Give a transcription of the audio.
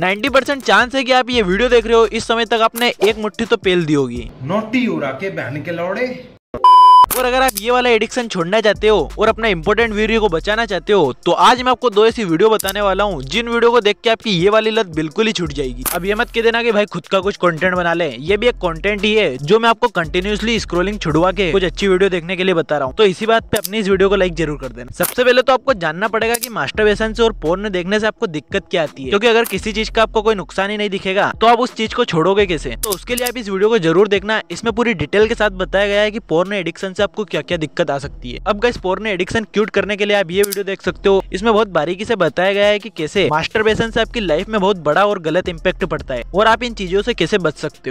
90 percent chance है कि आप ये वीडियो देख रहे हो इस समय तक आपने एक मुट्ठी तो पेल दी होगी नोटी उड़ा के बहन के लौड़े और अगर आप ये वाला एडिक्शन छोड़ना चाहते हो और अपना इंपॉर्टेंट वीडियो को बचाना चाहते हो तो आज मैं आपको दो ऐसी वीडियो बताने वाला हूँ जिन वीडियो को देख के आपकी ये वाली लत बिल्कुल ही छूट जाएगी अब ये मत कह देना कि भाई खुद का कुछ कंटेंट बना ले ये भी एक कंटेंट ही है जो मैं आपको कंटिन्यूसली स्क्रोलिंग छुड़वा के कुछ अच्छी वीडियो देखने के लिए बता रहा हूँ तो इसी बात पे अपनी इस वीडियो को लाइक जरूर कर देना सबसे पहले तो आपको जानना पड़ेगा की मास्टर से और पोर्न देखने से आपको दिक्कत क्या आती है क्योंकि अगर किसी चीज का आपको कोई नुकसान ही नहीं दिखेगा तो आप उस चीज को छोड़ोगे कैसे तो उसके लिए आप इस वीडियो को जरूर देखना इसमें पूरी डिटेल के साथ बताया गया है की पोर्न एडिक्शन से आपको क्या क्या दिक्कत आ सकती है अब गैस पोर्न एडिक्शन क्यूट करने के लिए आप ये वीडियो देख सकते हो इसमें बहुत बारीकी से बताया गया है कि कैसे मास्टर से आपकी लाइफ में बहुत बड़ा और गलत इम्पैक्ट पड़ता है और आप इन चीजों से कैसे बच सकते हो